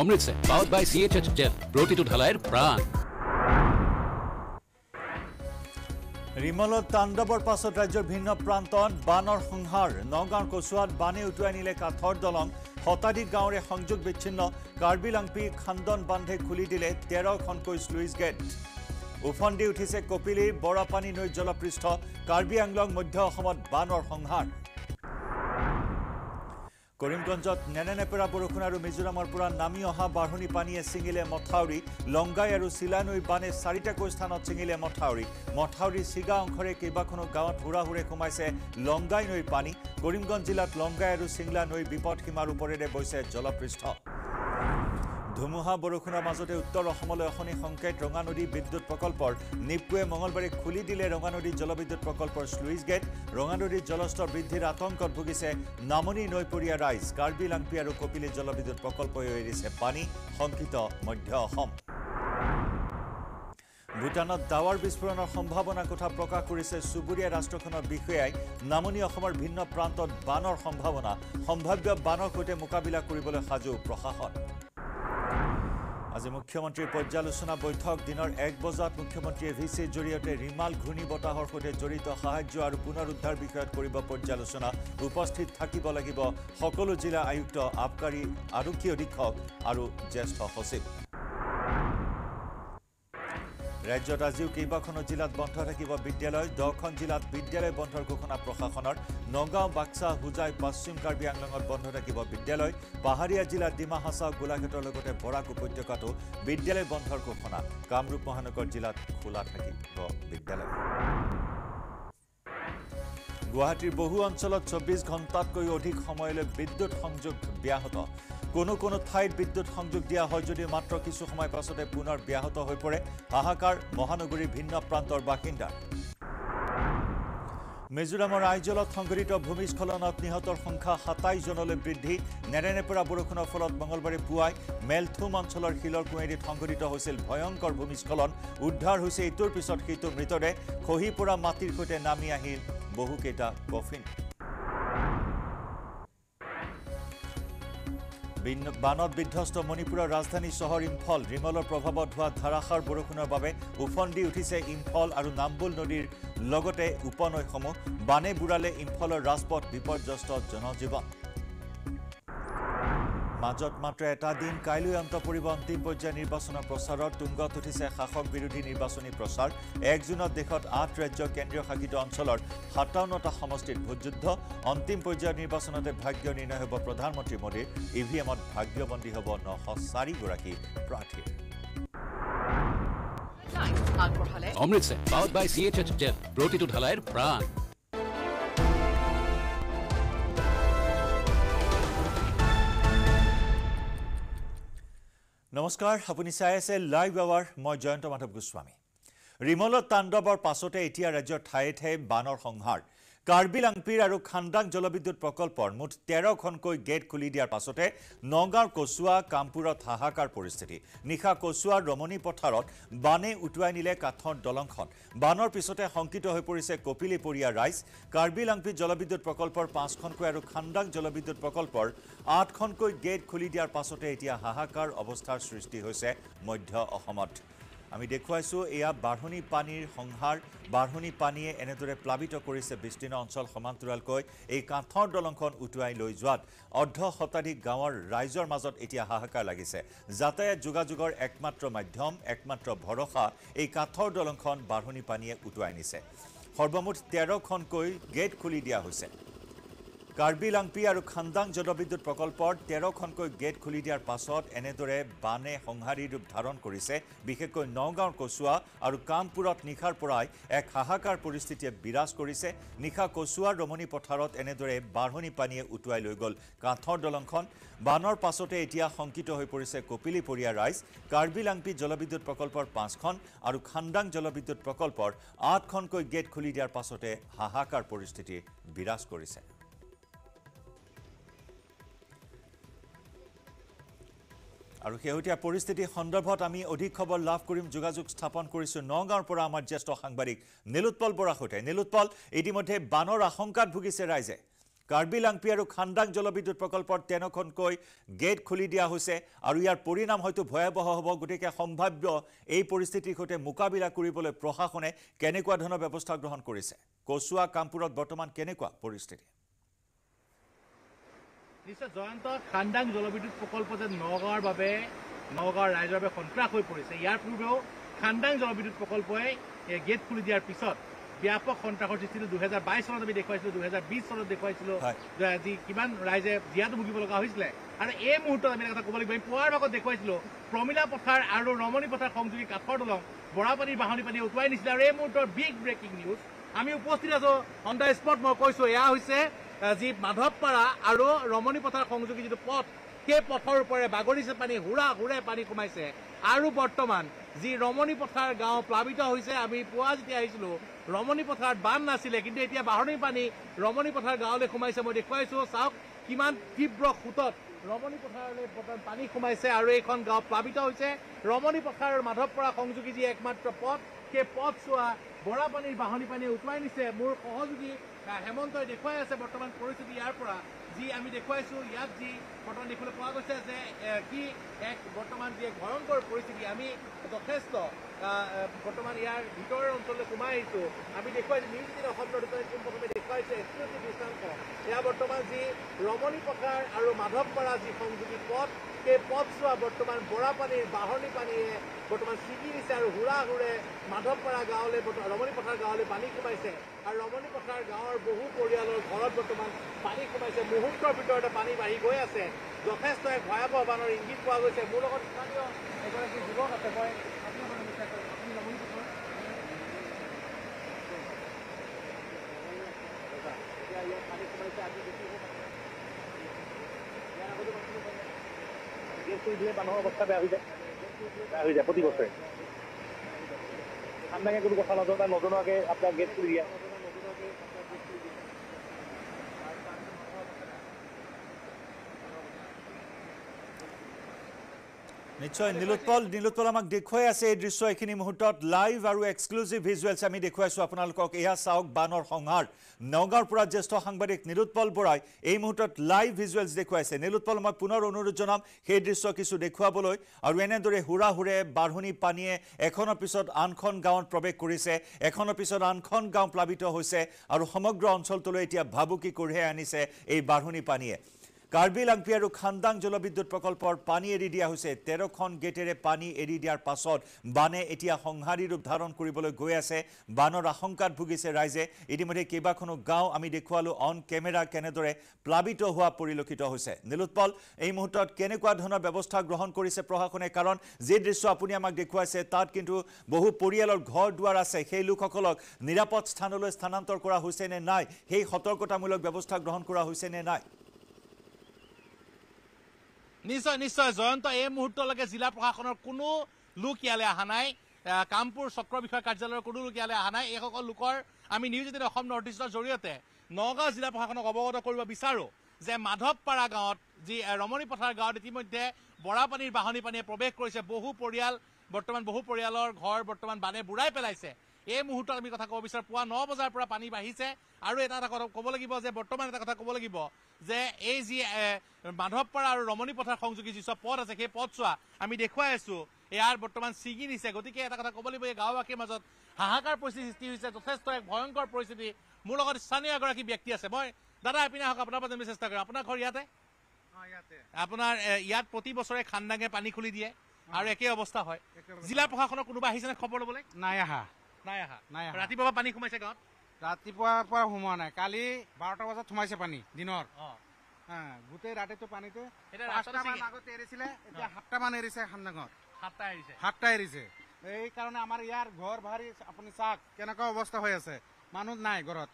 Amritsar powered by C H H Z প্ৰতিটো ঢালাইৰ প্ৰাণ ৰিমলত তাণ্ডৱৰ পাছত ৰাজ্যৰ ভিন্ন প্ৰান্তত বানৰ সংহাৰ নগাঁৱৰ কচুৱাত বানে উটুৱাই নিলে কাঠৰ দলং শতাধিক গাঁৱৰে সংযোগ বিচ্ছিন্ন কাৰ্বি লাংপি খান্দন বান্ধে খুলি দিলে তেৰখনকৈ স্লুইচ গেট উফন্দি উঠিছে কপিলীৰ বৰাপানী নৈৰ জলপৃষ্ঠ কাৰ্বি আংলং মধ্য অসমত বানৰ সংহাৰ করিমগঞ্জত নেনেনেপেরা বরষুণ আর মিজোরামের পরা নামি অহা বাঢ়নী পানিয়ে ছিঙিলে মথাউরি লঙ্গাই আর শিলানৈ বানে চারিটাকৈ স্থানত ছিঙিলে মথাউরি মথাউরির সিগা অংশরে কেবাখনো গাঁত হুড়া হুড়ে সুমাইছে লংগাই নৈর পানি করিমগঞ্জ জেলাত লংগাই আর শিংলা নৈ বিপদ সীমার উপরে বইছে জলপৃষ্ঠ ধুমুহা বৰষুণৰ মাজতে উত্তৰ অসমলৈ অশনি সংকেত ৰঙা নদী বিদ্যুৎ প্ৰকল্পৰ নিপুৱে মঙলবাৰে খুলি দিলে ৰঙা নদী জলবিদ্যুৎ প্ৰকল্পৰ শ্লুইজ গেট ৰঙা নদীৰ জলস্তৰ বৃদ্ধিৰ আতংকত ভুগিছে নামনি নৈপৰীয়া ৰাইজ কাৰ্বি লাংপি আৰু কপিলি জলবিদ্যুৎ প্ৰকল্পই এৰিছে পানী শংকিত মধ্য অসম ভূটানত ডাৱৰ বিস্ফোৰণৰ সম্ভাৱনাৰ কথা প্ৰকাশ কৰিছে চুবুৰীয়া ৰাষ্ট্ৰখনৰ বিষয়াই নামনি অসমৰ ভিন্ন প্ৰান্তত বানৰ সম্ভাৱনা সম্ভাৱ্য বানৰ সৈতে মোকাবিলা কৰিবলৈ সাজু প্ৰশাসন আজি মুখ্যমন্ত্ৰীৰ পৰ্যালোচনা বৈঠক দিনৰ এক বজাত মুখ্যমন্ত্ৰীয়ে ভি চিৰ জৰিয়তে ৰিমাল ঘূৰ্ণী বতাহৰ সৈতে জড়িত সাহায্য আৰ পুনৰুদ্ধাৰ বিষয়ত কৰিব পৰ্যালোচনা উপস্থিত থাকিব লাগিব সকলো জিলা আয়ুক্ত আবকাৰী আৰক্ষী অধীক্ষক আৰু জ্যেষ্ঠ সচিব ৰাজ্যত আজিও কেইবাখনো জিলাত বন্ধ থাকিব বিদ্যালয় দহখন জিলাত বিদ্যালয় বন্ধৰ ঘোষণা প্ৰশাসনৰ নগাঁও বাক্সা হোজাই পশ্চিম কাৰ্বি আংলঙত বন্ধ থাকিব বিদ্যালয় পাহাৰীয়া জিলাত ডিমা হাছাও গোলাঘাটৰ লগতে বৰাক উপত্যকাতো বিদ্যালয় বন্ধৰ ঘোষণা কামৰূপ মহানগৰ জিলাত খোলা থাকিব বিদ্যালয় গুৱাহাটীৰ বহু অঞ্চলত চৌব্বিছ ঘণ্টাতকৈ অধিক সময়লৈ বিদ্যুৎ সংযোগ ব্যাহত কোনো কোনো ঠাইত বিদ্যুৎ সংযোগ দিয়া হয় যদিও মাত্ৰ কিছু সময় পাছতে পুনৰ ব্যাহত হৈ পৰে হাহাকাৰ মহানগৰীৰ ভিন্ন প্ৰান্তৰ বাসিন্দা মিজোৰামৰ আইজলত সংঘটিত ভূমিস্খলনত নিহতৰ সংখ্যা সাতাইছজনলৈ বৃদ্ধি নেৰেনেপেৰা বৰষুণৰ ফলত মঙলবাৰে পুৱাই মেলথুম অঞ্চলৰ শিলৰ কুঁৱেৰীত সংঘটিত হৈছিল ভয়ংকৰ ভূমিস্খলন উদ্ধাৰ হৈছে ইটোৰ পিছত সিটো মৃতদেহ খহি পৰা মাটিৰ সৈতে নামি আহিল বহুকেইটা বফিন বানত বিধ্বস্ত মণিপুৰৰ ৰাজধানী চহৰ ইম্ফল ৰিমলৰ প্ৰভাৱত হোৱা ধাৰাসাৰ বৰষুণৰ বাবে উফন্দি উঠিছে ইম্ফল আৰু নাম্বুল নদীৰ লগতে উপনৈসমূহ বানে বুঢ়ালে ইম্ফলৰ ৰাজপথ বিপৰ্যস্ত জনজীৱন মাজত মাত্ৰ এটা দিন কাইলৈ অন্ত পৰিব অন্তিম পৰ্যায়ৰ নিৰ্বাচনৰ প্ৰচাৰত তুংগত উঠিছে শাসক বিৰোধী নিৰ্বাচনী প্ৰচাৰ এক জুনত দেশত আঠ ৰাজ্য কেন্দ্ৰীয় শাসিত অঞ্চলৰ সাতাৱন্নটা সমষ্টিত ভোটযুদ্ধ অন্তিম পৰ্যায়ৰ নিৰ্বাচনতে ভাগ্য নিৰ্ণয় হ'ব প্ৰধানমন্ত্ৰী মোদীৰ ই ভি এমত ভাগ্যবন্দী হ'ব নশ চাৰিগৰাকী প্ৰাৰ্থী Amritsar powered by C H S প্ৰতিটো ঢালাইৰ প্ৰাণ নমস্কাৰ আপুনি চাই আছে লাইভ আৱাৰ মই জয়ন্ত মাধৱ গোস্বামী ৰিমলত তাণ্ডৱৰ পাছতে এতিয়া ৰাজ্যৰ ঠায়ে ঠায়ে বানৰ সংহাৰ কাৰ্বিল আংপিৰ আৰু খান্দাং জলবিদ্যুৎ প্ৰকল্পৰ মুঠ তেৰখনকৈ গেট খুলি দিয়াৰ পাছতে নগাঁৰ কচুয়া কামপুৰত হাহাকাৰ পৰিস্থিতি নিশা কচুয়াৰ ৰমনী পথাৰত বানে উটুৱাই নিলে কাঠৰ দলংখন বানৰ পিছতে শংকিত হৈ পৰিছে কপিলিপৰিয়া ৰাইজ কাৰ্বিল আংপিৰ জলবিদ্যুৎ প্ৰকল্পৰ পাঁচখনকৈ আৰু খান্দাং জলবিদ্যুৎ প্ৰকল্পৰ আঠখনকৈ গেট খুলি দিয়াৰ পাছতে এতিয়া হাহাকাৰ অৱস্থাৰ সৃষ্টি হৈছে মধ্য অসমত আমি দেখুৱাইছোঁ এয়া বাঢ়নি পানীৰ সংহাৰ বাঢ়নি পানীয়ে এনেদৰে প্লাৱিত কৰিছে বিস্তীৰ্ণ অঞ্চল সমান্তৰালকৈ এই কাঠৰ দলংখন উটুৱাই লৈ যোৱাত অৰ্ধ শতাধিক গাঁৱৰ ৰাইজৰ মাজত এতিয়া হাহাকাৰ লাগিছে যাতায়াত যোগাযোগৰ একমাত্ৰ মাধ্যম একমাত্ৰ ভৰসা এই কাঠৰ দলংখন বাঢ়নি পানীয়ে উটুৱাই নিছে সৰ্বমুঠ তেৰখনকৈ গেট খুলি দিয়া হৈছে কাৰ্বি লাংপি আৰু খান্দাং জলবিদ্যুৎ প্ৰকল্পৰ তেৰখনকৈ গেট খুলি দিয়াৰ পাছত এনেদৰে বানে সংহাৰী ৰূপ ধাৰণ কৰিছে বিশেষকৈ নগাঁৱৰ কচুৱা আৰু কামপুৰত নিশাৰ পৰাই এক হাহাকাৰ পৰিস্থিতিয়ে বিৰাজ কৰিছে নিশা কচুৱাৰ ৰমণী পথাৰত এনেদৰে বাঢ়নি পানীয়ে উটুৱাই লৈ গ'ল কাঠৰ দলংখন বানৰ পাছতে এতিয়া শংকিত হৈ পৰিছে কপিলিপৰীয়া ৰাইজ কাৰ্বি লাংপি জলবিদ্যুৎ প্ৰকল্পৰ পাঁচখন আৰু খান্দাং জলবিদ্যুৎ প্ৰকল্পৰ আঠখনকৈ গেট খুলি দিয়াৰ পাছতে হাহাকাৰ পৰিস্থিতি বিৰাজ কৰিছে আৰু শেহতীয়া পৰিস্থিতি সন্দৰ্ভত আমি অধিক খবৰ লাভ কৰিম যোগাযোগ স্থাপন কৰিছোঁ নগাঁৱৰ পৰা আমাৰ জ্যেষ্ঠ সাংবাদিক নীলোৎপল বৰাৰ সৈতে নীলোৎপল ইতিমধ্যে বানৰ আশংকাত ভুগিছে ৰাইজে কাৰ্বি লাংপি আৰু খান্দাং জলবিদ্যুৎ প্ৰকল্পৰ তেনখনকৈ গেট খুলি দিয়া হৈছে আৰু ইয়াৰ পৰিণাম হয়তো ভয়াৱহ হ'ব গতিকে সম্ভাৱ্য এই পৰিস্থিতিৰ সৈতে মোকাবিলা কৰিবলৈ প্ৰশাসনে কেনেকুৱা ধৰণৰ ব্যৱস্থা গ্ৰহণ কৰিছে কচুৱা কামপুৰত বৰ্তমান কেনেকুৱা পৰিস্থিতি নিশ্চয় জয়ন্ত খান্দাং জলবিদ্যুৎ প্ৰকল্প যে নগাঁৱৰ বাবে নগাঁৱৰ ৰাইজৰ বাবে সন্ত্ৰাস হৈ পৰিছে ইয়াৰ পূৰ্বেও খান্দাং জলবিদ্যুৎ প্ৰকল্পই গেট খুলি দিয়াৰ পিছত ব্যাপক সন্ত্ৰাসৰ সৃষ্টিটো দুহেজাৰ বাইছ চনত আমি দেখুৱাইছিলোঁ দুহেজাৰ বিছ চনত দেখুৱাইছিলোঁ যে আজি কিমান ৰাইজে জীয়াটো ভুগিব লগা হৈছিলে আৰু এই মুহূৰ্তত আমি কথা ক'ব লাগিব আমি পুৱাৰ ভাগত দেখুৱাইছিলোঁ প্ৰমিলা পথাৰ আৰু ৰমণী পথাৰ সংযোগী কাষৰ দলং বৰাপানীৰ বাহনী পানী উটুৱাই নিছিলে আৰু এই মুহূৰ্তৰ বিগ ব্ৰেকিং নিউজ আমি উপস্থিত আছোঁ অন দ্য স্পট মই কৈছোঁ এয়া হৈছে যি মাধৱপাৰা আৰু ৰমণী পথাৰ সংযোগী যিটো পথ সেই পথৰ ওপৰে বাগৰিছে পানী হুৰা হুৰে পানী সোমাইছে আৰু বৰ্তমান যি ৰমণী পথাৰ গাঁও প্লাৱিত হৈছে আমি পুৱা যেতিয়া আহিছিলোঁ ৰমণী পথাৰত বান নাছিলে কিন্তু এতিয়া বাঢ়নী পানী ৰমণী পথাৰ গাঁৱলৈ সোমাইছে মই দেখুৱাইছোঁ চাওক কিমান তীব্ৰ সোঁতত ৰমণী পথাৰলৈ পানী সোমাইছে আৰু এইখন গাঁও প্লাৱিত হৈছে ৰমণী পথাৰ আৰু মাধৱপাৰা সংযোগী যি একমাত্ৰ পথ সেই পথ চোৱা বৰা পানীৰ বাহনী পানীয়ে উটুৱাই নিছে মোৰ সহযোগী হেমন্তই দেখুৱাই আছে বৰ্তমান পৰিস্থিতি ইয়াৰ পৰা যি আমি দেখুৱাইছোঁ ইয়াত যি বৰ্তমান দেখিবলৈ পোৱা গৈছে যে কি এক বৰ্তমান যি এক ভয়ংকৰ পৰিস্থিতি আমি যথেষ্ট বৰ্তমান ইয়াৰ ভিতৰৰ অঞ্চললৈ সোমাই আহিছোঁ আমি দেখুৱাইছোঁ নিউজ এইটিন অসম দৰ্শনে পোনপ্ৰথমে দেখুৱাইছে একত্ৰিছ দৃষ্টান্ত এয়া বৰ্তমান যি ৰমণী পথাৰ আৰু মাধৱ মাধৱপাৰা যি সংযোগী পথ সেই পথছোৱা বৰ্তমান বৰা পানীৰ বাঢ়নী পানীয়ে বৰ্তমান ছিগি দিছে আৰু হুৰা হুৰে মাধৱপাৰা গাঁৱলৈ ৰমণী পথাৰ গাঁৱলৈ পানী সোমাইছে আৰু ৰমণী পথাৰ গাঁৱৰ বহু পৰিয়ালৰ ঘৰত বৰ্তমান পানী সোমাইছে মুহূৰ্তৰ ভিতৰতে পানী বাঢ়ি গৈ আছে যথেষ্ট এক ভয়াৱহ বানৰ ইংগিত পোৱা গৈছে মোৰ লগত স্থানীয় এগৰাকী যুৱক আছে মই মানুহৰ অৱস্থা বেয়া বেয়া হৈ হৈ যায় যায় প্ৰতি বছৰে আপনাকে কোনো কথা নজনোৱাকে আপনাৰ গেট খুলি দিয়া নিশ্চয় নীলোৎপল নীলোৎপল আমাক দেখুৱাই আছে এই দৃশ্য এইখিনি মুহূৰ্তত লাইভ আৰু এক্সক্লুজিভ ভিজুৱেলছ আমি দেখুৱাইছোঁ আপোনালোকক এয়া চাওক বানৰ সংহাৰ নগাঁৱৰ পৰা জ্যেষ্ঠ সাংবাদিক নীলোৎপল বৰাই এই মুহূৰ্তত লাইভ ভিজুৱেলছ দেখুৱাইছে নীলোৎপল মই পুনৰ অনুৰোধ জনাম সেই দৃশ্য কিছু দেখুৱাবলৈ আৰু এনেদৰে হুৰা হুৰে বাঢ়নী পানীয়ে এখনৰ পিছত আনখন গাঁৱত প্ৰৱেশ কৰিছে এখনৰ পিছত আনখন গাঁও প্লাৱিত হৈছে আৰু সমগ্ৰ অঞ্চলটোলৈ এতিয়া ভাবুকি কঢ়িয়াই আনিছে এই বাঢ়নী পানীয়ে কাৰ্বি লাংপি আৰু খান্দাং জলবিদ্যুৎ প্ৰকল্পৰ পানী এৰি দিয়া হয়েছে তেৰো গেটেৰে পানী এৰি দিয়াৰ পাছত বানে এতিয়া সংহাৰী ৰূপ ধাৰণ কৰিবলৈ গৈ আছে বানৰ আশঙ্কাত ভুগিছে ৰাইজে ইতিমধ্যে কেবাখনো গাঁও আমি দেখালো অন কেমেৰা কেনেদৰে প্লাবিত হোৱা পৰিলক্ষিত হৈছে নীলোৎপল এই মুহূৰ্তত কেনেকুৱা ধৰণৰ ব্যৱস্থা গ্ৰহণ কৰিছে প্ৰশাসনে কাৰণ যে দৃশ্য আপুনি আমাক দেখুৱাইছে তাত কিন্তু বহু পৰিয়ালৰ ঘৰ দুৱাৰ আছে সেই লোকসকলক নিৰাপদ স্থানলৈ স্থানান্তৰ কৰা হৈছে নে নাই সেই সতৰ্কতামূলক ব্যৱস্থা গ্ৰহণ কৰা হৈছে নে নাই নিশ্চয় নিশ্চয় জয়ন্ত এই মুহূৰ্তলৈকে জিলা প্ৰশাসনৰ কোনো লোক ইয়ালৈ অহা নাই কামপুৰ চক্ৰ বিষয়া কাৰ্যালয়ৰ কোনো লোক ইয়ালৈ অহা নাই এইসকল লোকৰ আমি নিউজ এটিন অসম নৰ্থ ইষ্টৰ জৰিয়তে নগাঁও জিলা প্ৰশাসনক অৱগত কৰিব বিচাৰোঁ যে মাধৱপাৰা গাঁৱত যি ৰমণী পথাৰ গাঁৱত ইতিমধ্যে বৰাপানীৰ বাহনী পানীয়ে প্ৰৱেশ কৰিছে বহু পৰিয়াল বৰ্তমান বহু পৰিয়ালৰ ঘৰ বৰ্তমান বানে বুৰাই পেলাইছে এই মুহূৰ্তত আমি কথা ক'ব বিচাৰোঁ পুৱা ন বজাৰ পৰা পানী বাঢ়িছে আৰু এটা এটা কথা ক'ব লাগিব যে বৰ্তমান এটা কথা ক'ব লাগিব যে এই যি মাধৱপাৰা আৰু ৰমণী পথাৰ সংযোগী যিচোৱা পথ আছে সেই পথচোৱা আমি দেখুৱাই আছো ইয়াৰ বৰ্তমান ছিগি নিছে গতিকে এটা কথা ক'ব লাগিব এই গাঁওবাসীৰ মাজত হাহাকাৰ পৰিস্থিতি সৃষ্টি হৈছে যথেষ্ট এক ভয়ংকৰ পৰিস্থিতি মোৰ লগত স্থানীয় এগৰাকী ব্যক্তি আছে মই দাদা এপিনে আহক আপোনাৰ পৰা জানিব চেষ্টা কৰিম আপোনাৰ ঘৰ ইয়াতে আপোনাৰ ইয়াত প্ৰতি বছৰে খান্দাঙে পানী খুলি দিয়ে আৰু একেই অৱস্থা হয় জিলা প্ৰশাসনৰ কোনোবা আহিছেনে খবৰ ল'বলৈ নাই আহা নাই অহা নাই ৰাতিপুৱা পানী সোমাইছে গাঁৱত ৰাতিপুৱাৰ পৰা সোমোৱা নাই কালি বাৰটা বজাত সোমাইছে পানী দিনৰ অ গোটেই ৰাতিটো পানীতে পাঁচটামান আগতে এৰিছিলে এতিয়া সাতটামান এৰিছে খান্দাঙত সাতটা এৰিছে সাতটা এৰিছে এই কাৰণে আমাৰ ইয়াৰ ঘৰ ভাৰি আপুনি চাওক কেনেকুৱা অৱস্থা হৈ আছে মানুহ নাই ঘৰত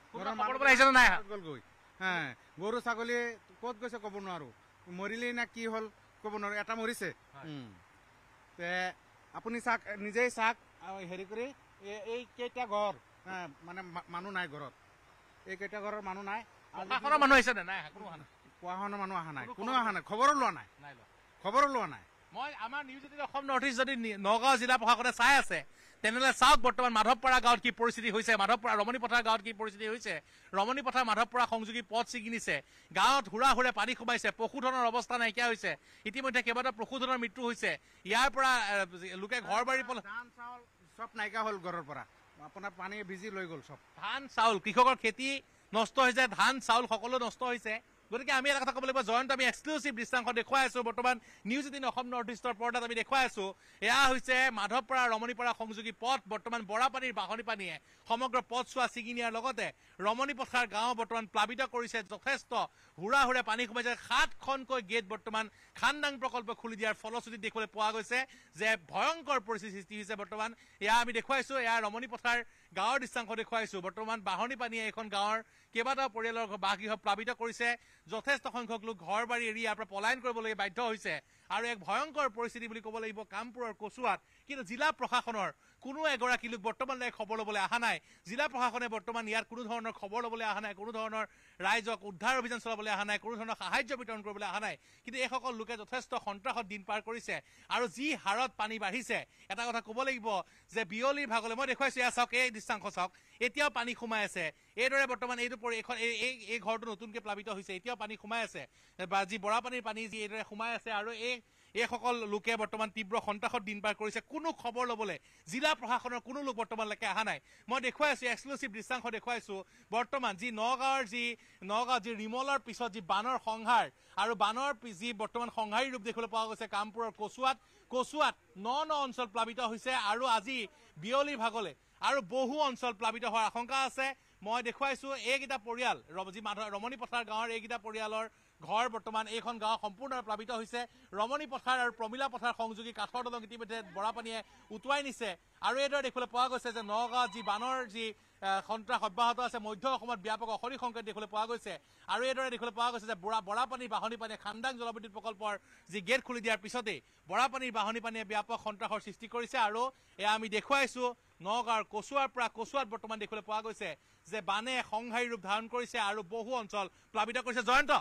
গৈ হ্যাঁ গরু ছাগলী কত গেছে কব নো মরিলেই না কি হল কব নো এটা মরিছে তে আপনি চাক নিজেই চাক হেৰি কৰে এই কেইটা ঘৰ মানে মানুহ নাই ঘৰত এই কেইটা ঘৰৰ মানুহ নাই মানুহ আহিছে নে নাই কোনো অহা নাই মানুহ অহা নাই কোনো অহা নাই খবৰো লোৱা নাই নাই লোৱা খবৰো লোৱা নাই মই আমাৰ News Eighteen Assam North East যদি নগাঁও জিলা প্ৰশাসনে চাই আছে তেনেহ'লে চাওক বৰ্তমান মাধৱপাৰা গাঁৱত কি পৰিস্থিতি হৈছে মাধৱপাৰা পথাৰ গাঁৱত কি পৰিস্থিতি হৈছে ৰমণী পথাৰ মাধৱপাৰা সংযোগী পথ ছিগিনিছে গাঁৱত হুৰা হুৰে পানী সোমাইছে পশুধনৰ অৱস্থা নাইকিয়া হৈছে ইতিমধ্যে কেইবাটাও পশুধনৰ মৃত্যু হৈছে ইয়াৰ পৰা লোকে ঘৰ বাৰী পলাই সব নাইকা হল ঘৰেৰ পৰা আপোনাৰ পানি ভিজি লৈ গল সব ধান চাউল কৃষকৰ খেতি নষ্ট হয়ে যায় ধান চাউল সকলো নষ্ট হৈছে গতিকে আমি এটা কথা ক'ব লাগিব জয়ন্ত আমি এক্সক্লুচিভ দৃষ্টাংশ দেখুৱাই আছো বৰ্তমান নিউজ এটিন অসম নৰ্থ ইষ্টৰ পৰ্দাত আমি দেখুৱাই আছো এয়া হৈছে মাধৱপাৰা ৰমণীপাৰা সংযোগী পথ বৰ্তমান বৰাপানীৰ বাঢ়নি পানীয়ে সমগ্ৰ পথছোৱা ছিঙি নিয়াৰ লগতে ৰমণী পথাৰ গাঁও বৰ্তমান প্লাৱিত কৰিছে যথেষ্ট হুৰা হুৰে পানী সোমাইছে সাতখনকৈ গেট বৰ্তমান খানদাং প্ৰকল্প খুলি দিয়াৰ ফলশ্ৰুতি দেখিবলৈ পোৱা গৈছে যে ভয়ংকৰ পৰিস্থিতি সৃষ্টি হৈছে বৰ্তমান এয়া আমি দেখুৱাইছো এয়া ৰমণী পথাৰ গাঁৱৰ দৃষ্টাংশ দেখুৱাইছো বৰ্তমান বাঢ়নী পানীয়ে এইখন গাঁৱৰ কেইবাটাও পৰিয়ালৰ বাসগৃহ প্লাৱিত কৰিছে যথেষ্ট সংখ্যক লোক ঘৰ বাৰী এৰি ইয়াৰ পৰা পলায়ন কৰিবলৈ বাধ্য হৈছে আৰু এক ভয়ংকৰ পৰিস্থিতি বুলি কব লাগিব কামপুৰৰ কচুৱাত কিন্তু জিলা প্ৰশাসনৰ কোনো এগৰাকী লোক বৰ্তমান খবৰ ল'বলৈ অহা নাই জিলা প্ৰশাসনে বৰ্তমান ইয়াৰ কোনো ধৰণৰ খবৰ ল'বলৈ অহা নাই কোনো ধৰণৰ ৰাইজক উদ্ধাৰ অভিযান চলাবলৈ অহা নাই কোনো ধৰণৰ সাহাৰ্য বিতৰণ কৰিবলৈ অহা নাই কিন্তু এইসকল লোকে যথেষ্ট সন্ত্ৰাসত দিন পাৰ কৰিছে আৰু যি হাৰত পানী বাঢ়িছে এটা কথা ক'ব লাগিব যে বিয়লিৰ ভাগলৈ মই দেখুৱাইছো এয়া চাওক এই দৃশ্যাংশ চাওক এতিয়াও পানী সোমাই আছে এইদৰে বৰ্তমান এইটো পৰি এইখন এই এই ঘৰটো নতুনকৈ প্লাৱিত হৈছে এতিয়াও পানী সোমাই আছে বা যি বৰা পানীৰ পানী যি এইদৰে সোমাই আছে আৰু এই এইসকল লোকে বৰ্তমান তীব্ৰ সন্ত্ৰাসত দিন পাৰ কৰিছে কোনো খবৰ ল'বলৈ জিলা প্ৰশাসনৰ কোনো লোক বৰ্তমানলৈকে অহা নাই মই দেখুৱাই আছোঁ এক্সক্লুচিভ দৃশ্যাংশ দেখুৱাইছো বৰ্তমান যি নগাঁৱৰ যি নগাঁও যি ৰিমলৰ পিছত যি বানৰ সংহাৰ আৰু বানৰ যি বৰ্তমান সংহাৰী ৰূপ দেখিবলৈ পোৱা গৈছে কামপুৰৰ কচুৱাত কচুৱাত ন ন অঞ্চল প্লাৱিত হৈছে আৰু আজি বিয়লি ভাগলৈ আৰু বহু অঞ্চল প্লাৱিত হোৱাৰ আশংকা আছে মই দেখুৱাইছো এইকেইটা পৰিয়াল মাধ ৰমণী পথাৰ গাঁৱৰ এইকেইটা পৰিয়ালৰ ঘৰ বৰ্তমান এইখন গাঁও সম্পূৰ্ণৰূপে প্লাবিত হৈছে ৰমণী পথাৰ আৰু প্ৰমিলা পথাৰ সংযোগী কাঠৰ দলং ইতিমধ্যে বৰাপানীয়ে উটুৱাই নিছে আৰু এইদৰে দেখিবলৈ পোৱা গৈছে যে নগাঁৱত যি বানৰ যি সন্ত্ৰাস অব্যাহত আছে মধ্য অসমত ব্যাপক অসৰি সংকেত দেখিবলৈ পোৱা গৈছে আৰু এইদৰে দেখিবলৈ পোৱা গৈছে যে বুঢ়া বৰাপানীৰ বাহনী পানীয়ে খান্দাং জলবিদ্যুৎ প্ৰকল্পৰ যি গেট খুলি দিয়াৰ পিছতেই বৰাপানীৰ বাহনী পানীয়ে ব্যাপক সন্ত্ৰাসৰ সৃষ্টি কৰিছে আৰু এয়া আমি দেখুৱাইছো নগাঁৱৰ কচুৱাৰ পৰা কচুৱাত বৰ্তমান দেখিবলৈ পোৱা গৈছে যে বানে সংহাৰী ৰূপ ধাৰণ কৰিছে আৰু বহু অঞ্চল প্লাবিত কৰিছে জয়ন্ত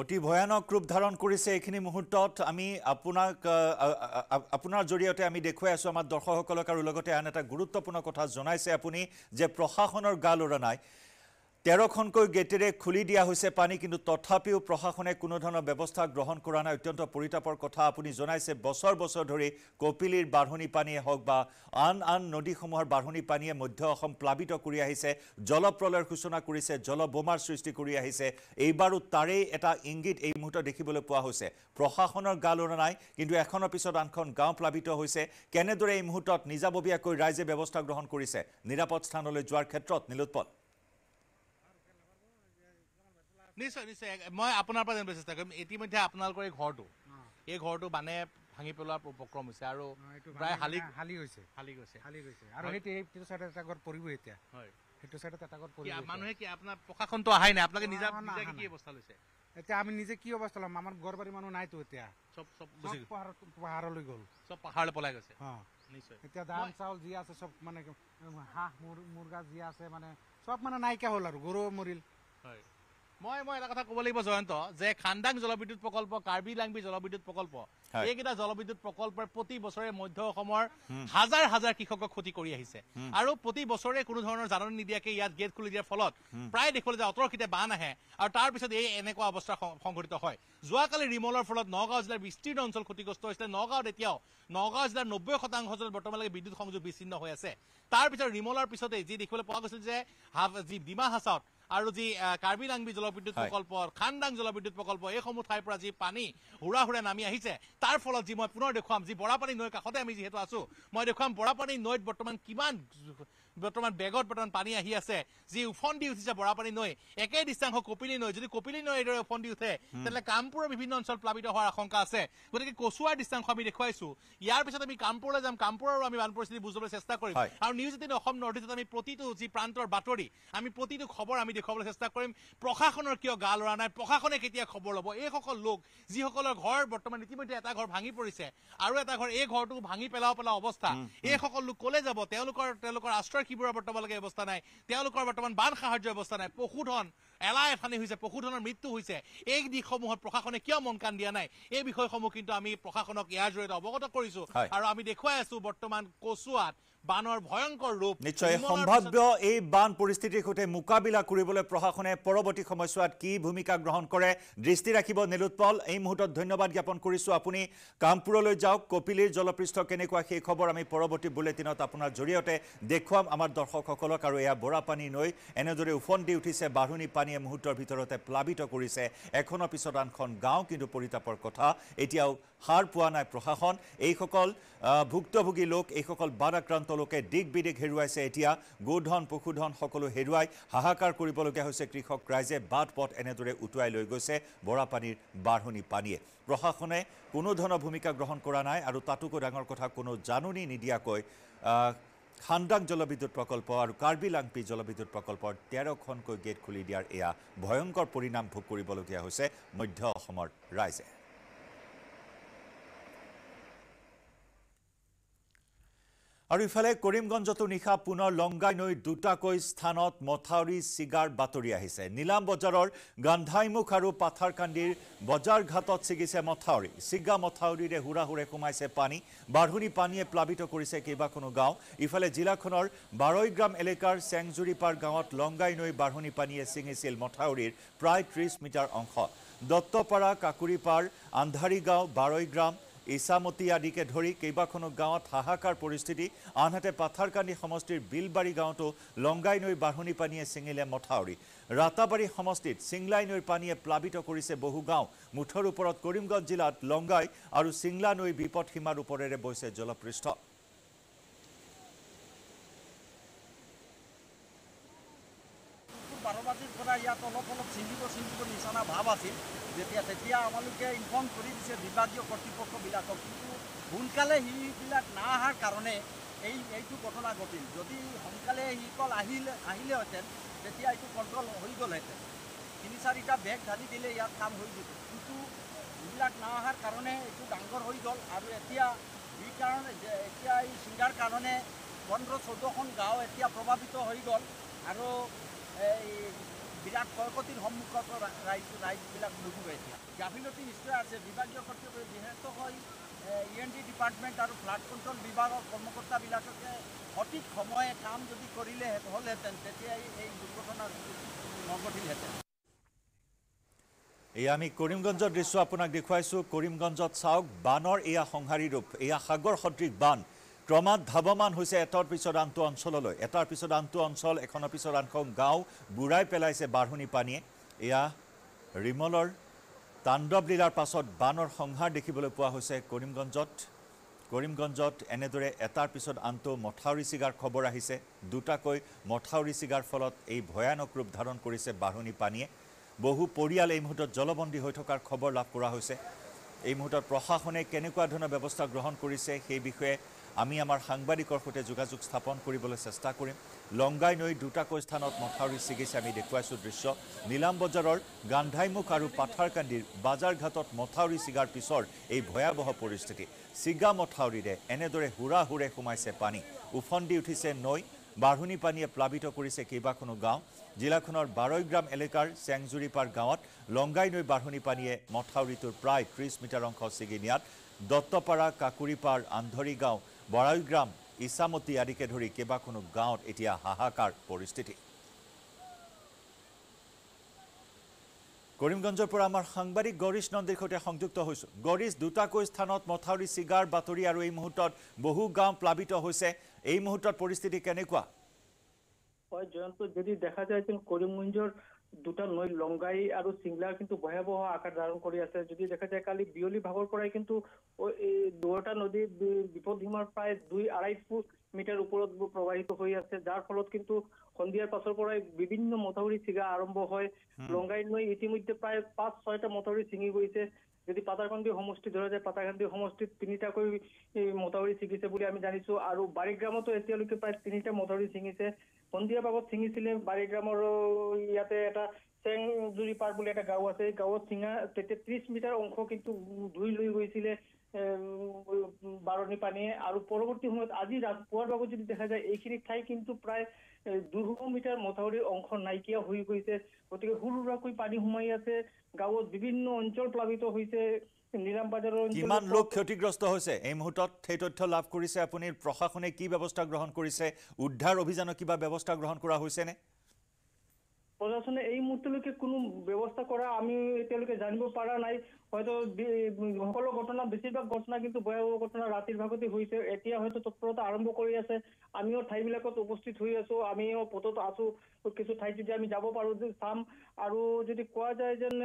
অতি ভয়ানক ৰূপ ধাৰণ কৰিছে এইখিনি মুহূৰ্তত আমি আপোনাক আপোনাৰ জৰিয়তে আমি দেখুৱাই আছোঁ আমাৰ দৰ্শকসকলক আৰু লগতে আন এটা গুৰুত্বপূৰ্ণ কথা জনাইছে আপুনি যে প্ৰশাসনৰ গালোড়া নাই তেৰখনকৈ গেটেৰে খুলি দিয়া হৈছে পানী কিন্তু তথাপিও প্ৰশাসনে কোনো ধৰণৰ ব্যৱস্থা গ্ৰহণ কৰা নাই অত্যন্ত পৰিতাপৰ কথা আপুনি জনাইছে বছৰ বছৰ ধৰি কপিলীৰ বাঢ়নী পানীয়ে হওক বা আন আন নদীসমূহৰ বাঢ়নী পানীয়ে মধ্য অসম প্লাৱিত কৰি আহিছে জলপ্ৰলয়ৰ সূচনা কৰিছে জলবোমাৰ সৃষ্টি কৰি আহিছে এইবাৰো তাৰেই এটা ইংগিত এই মুহূৰ্তত দেখিবলৈ পোৱা হৈছে প্ৰশাসনৰ গালৰ নাই কিন্তু এখনৰ পিছত আনখন গাঁও প্লাৱিত হৈছে কেনেদৰে এই মুহূৰ্তত নিজাববীয়াকৈ ৰাইজে ব্যৱস্থা গ্ৰহণ কৰিছে নিৰাপদ স্থানলৈ যোৱাৰ ক্ষেত্ৰত নীলোৎপল নিশ্চয় নিশ্চয় মই আপোনাৰ পৰা জানিব চেষ্টা কৰিম ইতিমধ্যে আপোনালোকৰ এই ঘৰটো এই ঘৰটো বানে ভাঙি পেলোৱাৰ উপক্ৰম হৈছে আৰু প্ৰায় হালি হালি গৈছে হালি গৈছে হালি গৈছে আৰু সেইটো সেইটো চাইডত এটা ঘৰ পৰিব এতিয়া হয় সেইটো চাইডত এটা ঘৰ পৰিব মানুহে কি আপোনাৰ প্ৰশাসনটো অহাই নাই আপোনালোকে নিজা কি অৱস্থা লৈছে এতিয়া আমি নিজে কি অৱস্থা ল'ম আমাৰ ঘৰ বাৰী মানুহ নাইতো এতিয়া চব চব পাহাৰ পাহাৰলৈ গ'ল চব পাহাৰলৈ পলাই গৈছে অঁ নিশ্চয় এতিয়া ধান চাউল যি আছে চব মানে হাঁহ মুৰ্গা যি আছে মানে চব মানে নাইকিয়া হ'ল আৰু গৰু মৰিল হয় মই মই এটা কথা কব লাগিব জয়ন্ত যে খান্দাং জলবিদ্যুৎ প্রকল্প কার্বি লাংবি জলবিদ্যুৎ প্রকল্প এইকেইটা জলবিদ্যুৎ প্রকল্পের প্রতি বছৰে মধ্য অসমৰ হাজাৰ হাজাৰ কৃষকক ক্ষতি কৰি আহিছে আৰু প্ৰতি বছৰে কোনো ধৰণৰ জাননী নিদিয়াকে ইয়াত গেট খুলি দিয়াৰ ফলত প্ৰায় দেখিবলৈ যে অতৰ্কিতে বান আহে আৰু তাৰ পিছত এই এনেকুৱা অৱস্থা সংঘটিত হয় যোৱাকালি ৰিমলৰ ফলত নগাঁও জিলাৰ বিস্তীৰ্ণ অঞ্চল ক্ষতিগ্ৰস্ত হৈছিল নগাঁৱত এতিয়াও নগাঁও জিলাৰ নব্বৈ শতাংশ অঞ্চলত বৰ্তমানলৈকে বিদ্যুৎ সংযোগ বিচ্ছিন্ন হৈ আছে তাৰ পিছত ৰিমলৰ পিছতে যি দেখিবলৈ পোৱা গৈছিল যে যি ডিমা হাছাত আৰু যি কাৰ্বি লাংবি জলবিদ্যুৎ প্ৰকল্প খানদাং জলবিদ্যুৎ প্ৰকল্প এইসমূহ ঠাইৰ পৰা যি পানী হুৰা হুৰা নামি আহিছে তাৰ ফলত যি মই পুনৰ দেখুৱাম যি বৰাপানী নৈৰ কাষতে আমি যিহেতু আছো মই দেখুৱাম বৰাপানী নৈত বৰ্তমান কিমান বৰ্তমান বেগত বৰ্তমান পানী আহি আছে যি উফন্দি উঠিছে বৰাপানী নৈ একে দৃশ্যাংশ কপিলি নৈ যদি কপিলি নৈ এইদৰে উফন্দি উঠে তেনেহ'লে কামপুৰৰ বিভিন্ন অঞ্চল প্লাৱিত হোৱাৰ আশংকা আছে গতিকে কচুৱাৰ দৃশ্যাংশ আমি দেখুৱাইছো ইয়াৰ পিছত আমি কামপুৰলৈ যাম কামপুৰৰ আমি বান পৰিস্থিতি বুজাবলৈ চেষ্টা কৰিম আৰু নিউজ এটিন অসম নৰ্থ ইষ্টত আমি প্ৰতিটো যি প্ৰান্তৰ বাতৰি আমি প্ৰতিটো খবৰ আমি দেখুৱাবলৈ চেষ্টা কৰিম প্ৰশাসনৰ কিয় গা লৰা নাই প্ৰশাসনে কেতিয়া খবৰ ল'ব এইসকল লোক যিসকলৰ ঘৰ বৰ্তমান ইতিমধ্যে এটা ঘৰ ভাঙি পৰিছে আৰু এটা ঘৰ এই ঘৰটো ভাঙি পেলাব পেলোৱা অৱস্থা এইসকল লোক ক'লে যাব তেওঁলোকৰ তেওঁলোকৰ আশ্ৰয় পাৰখীবোৰৰ বৰ্তমানলৈকে ব্যৱস্থা নাই তেওঁলোকৰ বৰ্তমান বান সাহাৰ্য ব্যৱস্থা নাই পশুধন এলাই এফানি হৈছে পশুধনৰ মৃত্যু হৈছে এই দিশসমূহত প্ৰশাসনে কিয় মন কাণ দিয়া নাই এই বিষয়সমূহ কিন্তু আমি প্ৰশাসনক ইয়াৰ জৰিয়তে অৱগত কৰিছো আৰু আমি দেখুৱাই আছো বৰ্তমান কচুৱাত বানৰ ভয়ংকৰ ৰূপ নিশ্চয় সম্ভাৱ্য এই বান পৰিস্থিতিৰ সৈতে মোকাবিলা কৰিবলৈ প্ৰশাসনে পৰৱৰ্তী সময়ছোৱাত কি ভূমিকা গ্ৰহণ কৰে দৃষ্টি ৰাখিব নীলোৎপল এই মুহূৰ্তত ধন্যবাদ জ্ঞাপন কৰিছোঁ আপুনি কামপুৰলৈ যাওক কপিলীৰ জলপৃষ্ঠ কেনেকুৱা সেই খবৰ আমি পৰৱৰ্তী বুলেটিনত আপোনাৰ জৰিয়তে দেখুৱাম আমাৰ দৰ্শকসকলক আৰু এয়া বৰা পানী নৈ এনেদৰে উফন্দি উঠিছে বাঢ়নী পানীয়ে মুহূৰ্তৰ ভিতৰতে প্লাৱিত কৰিছে এখনৰ পিছত আনখন গাঁও কিন্তু পৰিতাপৰ কথা এতিয়াও সাৰ পোৱা নাই প্ৰশাসন এইসকল ভুক্তভোগী লোক এইসকল বাৰ আক্ৰান্ত লোকে দিগ বিদিগ হেৰুৱাইছে এতিয়া গোধন পশুধন সকলো হেৰুৱাই হাহাকাৰ কৰিবলগীয়া হৈছে কৃষক ৰাইজে বাট পথ এনেদৰে উটুৱাই লৈ গৈছে বৰাপানীৰ বাঢ়নি পানীয়ে প্ৰশাসনে কোনো ধৰণৰ ভূমিকা গ্ৰহণ কৰা নাই আৰু তাতোকো ডাঙৰ কথা কোনো জাননি নিদিয়াকৈ খাণ্ডাং জলবিদ্যুৎ প্ৰকল্প আৰু কাৰ্বি লাংপি জলবিদ্যুৎ প্ৰকল্পৰ তেৰখনকৈ গেট খুলি দিয়াৰ এয়া ভয়ংকৰ পৰিণাম ভোগ কৰিবলগীয়া হৈছে মধ্য অসমৰ ৰাইজে আৰু ইফালে কৰিমগঞ্জতো নিশা পুনৰ লংগাই নৈ দুটাকৈ স্থানত মথাউৰি চিগাৰ বাতৰি আহিছে নীলাম বজাৰৰ গান্ধাইমুখ আৰু পাথাৰকান্দিৰ বজাৰ ঘাটত ছিগিছে মথাউৰি চিগা মথাউৰিৰে হুৰা হুৰে সোমাইছে পানী বাঢ়নি পানীয়ে প্লাৱিত কৰিছে কেইবাখনো গাঁও ইফালে জিলাখনৰ বাৰৈগ্ৰাম এলেকাৰ চেংজুৰিপাৰ গাঁৱত লংগাই নৈ বাঢ়ুনি পানীয়ে ছিঙিছিল মথাউৰিৰ প্ৰায় ত্ৰিছ মিটাৰ অংশ দত্তপাৰা কাকুৰিপাৰ আন্ধাৰী গাঁও বাৰৈগ্ৰাম ইছামতী আদিকে ধৰি কেইবাখনো গাঁৱত হাহাকাৰ পৰিস্থিতি আনহাতে পাথাৰকান্দি সমষ্টিৰ বিলবাৰী গাঁৱতো লংগাই নৈৰ বাঢ়নী পানীয়ে ছিঙিলে মথাউৰি ৰাতাবাৰী সমষ্টিত চিংলাই নৈৰ পানীয়ে প্লাৱিত কৰিছে বহু গাঁও মুঠৰ ওপৰত কৰিমগঞ্জ জিলাত লংগাই আৰু চিংলা নৈ বিপদসীমাৰ ওপৰেৰে বৈছে জলপৃষ্ঠ বাৰ বাজিৰ পৰা ইয়াত অলপ অলপ চিঙিব চিঙিব নিচিনা ভাৱ আছিল যেতিয়া তেতিয়া আমালোকে ইনফর্ম করে দিছে বিভাগীয় কর্তৃপক্ষবিলাক কিন্তু সোনকালে শিশুবিলাক না অহার কারণে এই এইটু ঘটনা ঘটিল যদি সোনকালে শিশুকল আহিল আহিলে হতেন তেতিয়া এইটু কন্ট্রোল হয়ে গেলহেতেন তিন চারিটা বেগ ঢালি দিলে ইয়াত কাম হয়ে যেত কিন্তু এইবিলাক না অহার কারণে এইটু ডাঙর হয়ে গেল আর এতিয়া এই কারণে যে এতিয়া এই সিঙ্গার কারণে পনেরো চৌদ্দখন গাঁও এতিয়া প্রভাবিত হয়ে গেল আর বিৰাট ক্ষয়ক্ষতিৰ সন্মুখত ৰাইজ ৰাইজবিলাক নুঘূৰে এতিয়া গাফিলতি নিশ্চয় আছে বিভাগীয় কৰ্তৃপক্ষ যিহেতু হয় ই ডি ডিপাৰ্টমেণ্ট আৰু ফ্লাড কণ্ট্ৰল বিভাগৰ কৰ্মকৰ্তাবিলাককে সঠিক সময়ে কাম যদি কৰিলে হ'লহেঁতেন তেতিয়াই এই দুৰ্ঘটনা নঘটিলহেঁতেন এয়া আমি কৰিমগঞ্জেৰ দৃশ্য আপনাৰ দেখাইছো কৰিমগঞ্জত চাওক বানৰ এয়া সংহাৰী ৰূপ এয়া সাগৰ সদৃশ বান ক্ৰমাৎ ধাৱমান হৈছে এটাৰ পিছত আনটো অঞ্চললৈ এটাৰ পিছত আনটো অঞ্চল এখনৰ পিছত আনখন গাঁও বুৰাই পেলাইছে বাঢ়নী পানীয়ে এয়া ৰিমলৰ তাণ্ডৱ লীলাৰ পাছত বানৰ সংহাৰ দেখিবলৈ পোৱা হৈছে কৰিমগঞ্জত কৰিমগঞ্জত এনেদৰে এটাৰ পিছত আনটো মথাউৰি চিগাৰ খবৰ আহিছে দুটাকৈ মথাউৰি চিগাৰ ফলত এই ভয়ানক ৰূপ ধাৰণ কৰিছে বাঢ়নী পানীয়ে বহু পৰিয়াল এই মুহূৰ্তত জলবন্দী হৈ থকাৰ খবৰ লাভ কৰা হৈছে এই মুহূৰ্তত প্ৰশাসনে কেনেকুৱা ধৰণৰ ব্যৱস্থা গ্ৰহণ কৰিছে সেই বিষয়ে আমি আমাৰ সাংবাদিকৰ সৈতে যোগাযোগ স্থাপন কৰিবলৈ চেষ্টা কৰিম লংগাই নৈ দুটাকৈ স্থানত মথাউৰি ছিগিছে আমি দেখুৱাইছোঁ দৃশ্য নীলাম বজাৰৰ গান্ধাইমুখ আৰু পাথাৰকান্দিৰ বাজাৰ ঘাটত মথাউৰি ছিগাৰ পিছৰ এই ভয়াৱহ পৰিস্থিতি চিগা মথাউৰিৰে এনেদৰে হুৰা হুৰে সোমাইছে পানী উফন্দি উঠিছে নৈ বাঢ়নী পানীয়ে প্লাৱিত কৰিছে কেইবাখনো গাঁও জিলাখনৰ বাৰৈগ্ৰাম এলেকাৰ চেংজুৰিপাৰ গাঁৱত লংগাই নৈ বাঢ়নী পানীয়ে মথাউৰিটোৰ প্ৰায় ত্ৰিছ মিটাৰ অংশ ছিগি নিয়াত দত্তপাৰা কাকুৰিপাৰ আন্ধৰি গাঁও বৰাইগ্ৰাম ইছামতি আদিকে ধৰি কেইবাখনো গাঁৱত এতিয়া হাহাকাৰ পৰিস্থিতি কৰিমগঞ্জেৰ পৰ আমাৰ সাংবাদিক গৰিশ নন্দীৰ সৈতে সংযুক্ত হয়েছো গৰিশ দুটাকৈ স্থানত মথাউৰি চিগাৰ বাতৰি আৰু এই মুহূৰ্তত বহু গাঁও প্লাৱিত হৈছে এই মুহূৰ্তত পৰিস্থিতি কেনেকুৱা হয় জয়ন্ত যদি দেখা যায় কৰিমগঞ্জেৰ দুটা নৈ লংগাই আৰু চিংলাৰ কিন্তু ভয়াৱহ আকাৰ ধাৰণ কৰি আছে যদি দেখা যায় কালি বিয়লি ভাগৰ পৰাই কিন্তু দুয়োটা নদী বিপদ সীমাৰ প্ৰায় দুই আঢ়াই ফুট মিটাৰ ওপৰত প্ৰবাহিত হৈ আছে যাৰ ফলত কিন্তু সন্ধিয়াৰ পাছৰ পৰাই বিভিন্ন মথাউৰি চিগা আৰম্ভ হয় লংগাই নৈ ইতিমধ্যে প্ৰায় পাঁচ ছয়টা মথাউৰি ছিঙি গৈছে যদি পাটাকান্দি সমষ্টি ধৰা যায় পাটাকান্দি সমষ্টিত তিনিটাকৈ মথাউৰি চিঙিছে বুলি আমি জানিছো আৰু বাৰীগ্ৰামতো এতিয়ালৈকে প্ৰায় তিনিটা মথাউৰি ছিঙিছে সন্ধিয়া পাগত ছিঙিছিলে বাৰীগ্ৰামৰ ইয়াতে এটা চেং জুৰি পাৰ্ক বুলি এটা গাঁও আছে গাঁৱত ছিঙা তেতিয়া ত্ৰিশ মিটাৰ অংশ কিন্তু ধুই লৈ গৈছিলে বাৰণি পানীয়ে আৰু পৰৱৰ্তী সময়ত আজি পুৱাৰ ভাগত যদি দেখা যায় এইখিনি ঠাই কিন্তু প্ৰায় দুশ মিটাৰ মথাউৰিৰ অংশ নাইকিয়া হৈ গৈছে গতিকে সৰু সুৰাকৈ পানী সোমাই আছে গাঁৱত বিভিন্ন অঞ্চল প্লাৱিত হৈছে কিমান লোক ক্ষতিগ্ৰস্ত হৈছে এই মুহূৰ্তত সেই তথ্য লাভ কৰিছে আপুনি প্ৰশাসনে কি ব্যৱস্থা গ্ৰহণ কৰিছে উদ্ধাৰ অভিযানৰ কিবা ব্যৱস্থা গ্ৰহণ কৰা হৈছেনে প্ৰশাসনে এই মুহূৰ্তলৈকে কোনো ব্যৱস্থা কৰা আমি এতিয়ালৈকে জানিব পৰা নাই হয়তো সকলো ঘটনা বেছিভাগ ঘটনা কিন্তু ভয়াবহ ঘটনা ৰাতিৰ ভাগতে হৈছে এতিয়া হয়তো তৎপৰতা আৰম্ভ কৰি আছে আমিও ঠাইবিলাকত উপস্থিত হৈ আছো আমিও পথত আছো কিছু ঠাইত যদি আমি যাব পাৰোঁ চাম আৰু যদি কোৱা যায় যেন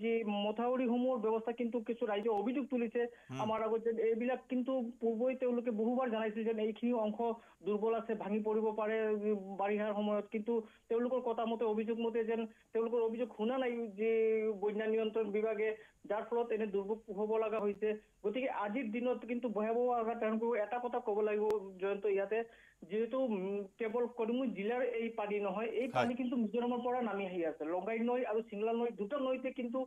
যি মথাউৰিসমূহৰ ব্যৱস্থা কিন্তু কিছু ৰাইজে অভিযোগ তুলিছে আমাৰ আগত যেন এইবিলাক কিন্তু পূৰ্বেই তেওঁলোকে বহুবাৰ জনাইছিল যেন এইখিনি অংশ দুৰ্বল আছে ভাঙি পৰিব পাৰে বাৰিষাৰ সময়ত কিন্তু তেওঁলোকৰ কথা মতে অভিযোগ মতে যেন তেওঁলোকৰ অভিযোগ শুনা নাই যে বন্যা নিয়ন্ত্ৰণ বিভাগে যাৰ ফলত এনে দুৰ্ভোগ হ'ব লগা হৈছে গতিকে আজিৰ দিনত কিন্তু ভয়াৱহ আঘাত এটা কথা ক'ব লাগিব জয়ন্ত ইয়াতে যিহেতু কেৱল কৰিমগঞ্জ জিলাৰ এই পানী নহয় এই পানী কিন্তু মিজোৰামৰ পৰা নামি আহি আছে লগাই নৈ আৰু চিংলা নৈ দুটা নৈতে কিন্তু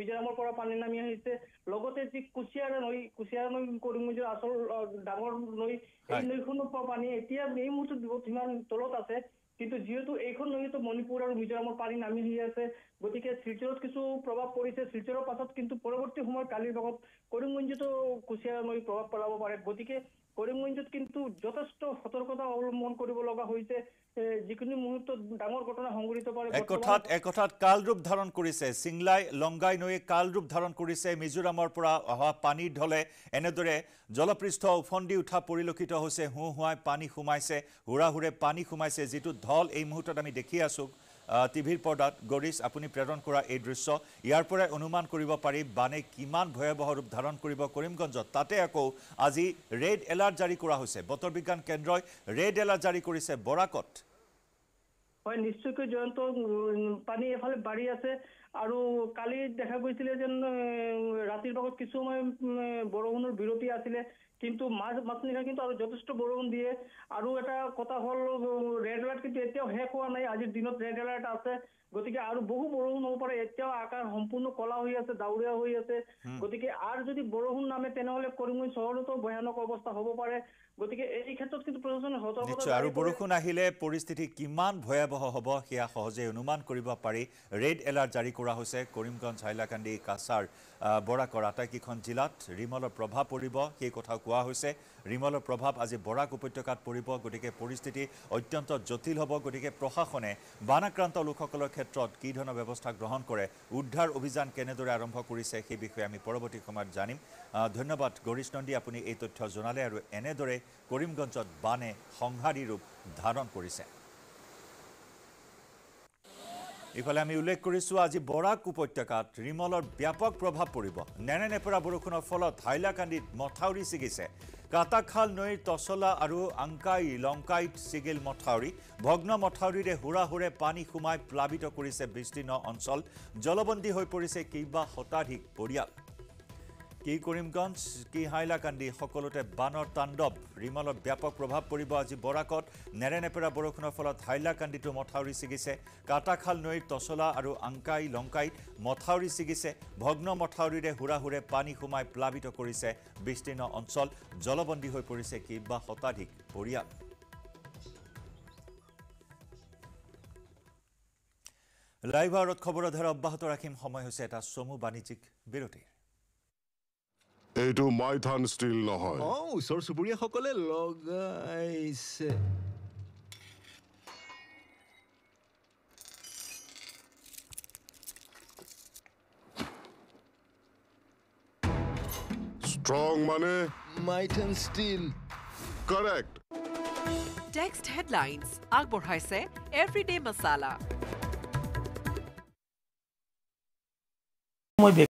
মিজোৰামৰ পৰা পানী নামি আহিছে লগতে যি কুচিয়াৰা নৈ কুচিয়াৰা নৈ কৰিমগঞ্জৰ আচল ডাঙৰ নৈ এই নৈখনৰ পৰা পানী এতিয়া এই মুহূৰ্তত সিমান তলত আছে কিন্তু যিহেতু এইখন নৈতো মণিপুৰ আৰু মিজোৰামৰ পানী নামি আহি আছে গতিকে শিলচৰত কিছু প্ৰভাৱ পৰিছে শিলচৰৰ পাছত কিন্তু পৰৱৰ্তী সময়ত কালিৰ ভাগত কৰিমগঞ্জতো কুচিয়া নৈ প্ৰভাৱ পেলাব পাৰে গতিকে কৰিমগঞ্জত কিন্তু যথেষ্ট সতৰ্কতা অৱলম্বন কৰিব লগা হৈছে যিকোনো মুহূৰ্তত ডাঙৰ ঘটনা সংঘটিত পাৰে এক কথাত এক কথাত কাল ৰূপ ধাৰণ কৰিছে চিংলাই লংগাই নৈয়ে কাল ধাৰণ কৰিছে মিজোৰামৰ পৰা অহা পানীৰ ঢলে এনেদৰে জলপৃষ্ঠ উফন্দি উঠা পৰিলক্ষিত হৈছে হু হুৱাই পানী সোমাইছে হুৰা হুৰে পানী সোমাইছে যিটো ঢল এই মুহূৰ্তত আমি দেখি আছোঁ টিভিৰ পৰ্দাত গৰিছ আপুনি প্ৰেৰণ কৰা এই দৃশ্য ইয়াৰ পৰাই অনুমান কৰিব পাৰি বানে কিমান ভয়াৱহ ৰূপ ধাৰণ কৰিব কৰিমগঞ্জত তাতে আকৌ আজি ৰেড এলাৰ্ট জাৰি কৰা হৈছে বতৰ বিজ্ঞান কেন্দ্ৰই ৰেড এলাৰ্ট জাৰি কৰিছে বৰাকত হয় নিশ্চয়কৈ জয়ন্ত পানী এফালে বাঢ়ি আছে আৰু কালি দেখা গৈছিলে যেন ৰাতিৰ ভাগত কিছু সময় বৰষুণৰ বিৰতি আছিলে কিন্তু মাছ মাছ নিশা কিন্তু আৰু যথেষ্ট বৰষুণ দিয়ে আৰু এটা কথা হ'ল ৰেড এলাৰ্ট কিন্তু এতিয়াও শেষ হোৱা নাই আজিৰ দিনত ৰেড এলাৰ্ট আছে গতিকে আৰু বহু বৰষুণ হ'ব পাৰে এতিয়াও আকাশ সম্পূৰ্ণ কলা হৈ আছে ডাৱৰীয়া হৈ আছে গতিকে আৰু যদি বৰষুণ নামে তেনেহ'লে কৰিমগঞ্জ চহৰতো ভয়ানক অৱস্থা হ'ব পাৰে গতিকে এই ক্ষেত্ৰত কিন্তু প্ৰশাসন হত নিশ্চয় আৰু বৰষুণ আহিলে পৰিস্থিতি কিমান ভয়াবহ হব সেয়া সহজে অনুমান কৰিব পাৰি ৰেড এলাৰ্ট জাৰি কৰা হৈছে কৰিমগঞ্জ হাইলাকান্দি কাছাৰ বৰাক আটাইকেইখন জিলাত ৰিমলৰ প্ৰভাৱ পৰিব সেই কথাও কোৱা হৈছে ৰিমলৰ প্ৰভাৱ আজি বৰাক উপত্যকাত পৰিব গতিকে পৰিস্থিতি অত্যন্ত জটিল হ'ব গতিকে প্ৰশাসনে বানাক্ৰান্ত লোকসকলৰ ক্ষেত্ৰত কি ধৰণৰ ব্যৱস্থা গ্ৰহণ কৰে উদ্ধাৰ অভিযান কেনেদৰে আৰম্ভ কৰিছে সেই বিষয়ে আমি পৰৱৰ্তী সময়ত জানিম ধন্যবাদ গৰিশ নন্দী আপুনি এই তথ্য জনালে আৰু এনেদৰে কৰিমগঞ্জত বানে সংহাৰী ৰূপ ধাৰণ কৰিছে ইফালে আমি উল্লেখ কৰিছোঁ আজি বৰাক উপত্যকাত ৰিমলৰ ব্যাপক প্ৰভাৱ পৰিব নেৰেনেপেৰা বৰষুণৰ ফলত হাইলাকান্দিত মথাউৰি ছিগিছে কাটাখাল নৈৰ টচলা আৰু আংকাই লংকাইত ছিগিল মথাউৰি ভগ্ন মথাউৰিৰে হুৰাহুৰে পানী সুমাই প্লাৱিত কৰিছে বিস্তীৰ্ণ অঞ্চল জলবন্দী হৈ পৰিছে কেইবা শতাধিক পৰিয়াল কি কৰিমগঞ্জ কি হাইলাকান্দি সকলোতে বানৰ তাণ্ডৱ ৰিমলৰ ব্যাপক প্ৰভাৱ পৰিব আজি বৰাকত নেৰে নেপেৰা বৰষুণৰ ফলত হাইলাকান্দিটো মথাউৰি ছিগিছে কাটাখাল নৈৰ টচলা আৰু আংকাই লংকাইত মথাউৰি ছিগিছে ভগ্ন মথাউৰিৰে হুৰা হুৰে পানী সোমাই প্লাৱিত কৰিছে বিস্তীৰ্ণ অঞ্চল জলবন্দী হৈ পৰিছে কেইবা শতাধিক পৰিয়াল লাইভ আৰত খবৰৰ ধাৰা অব্যাহত ৰাখিম সময় হৈছে এটা চমু বাণিজ্যিক বিৰতিৰ এইটো মাইথান ষ্টীল নহয় অঁ ওচৰ চুবুৰীয়াসকলে লগাইছে ষ্ট্ৰং মানে Maithan steel correct text headlines আগবঢ়াইছে এভৰিডে মচালা মই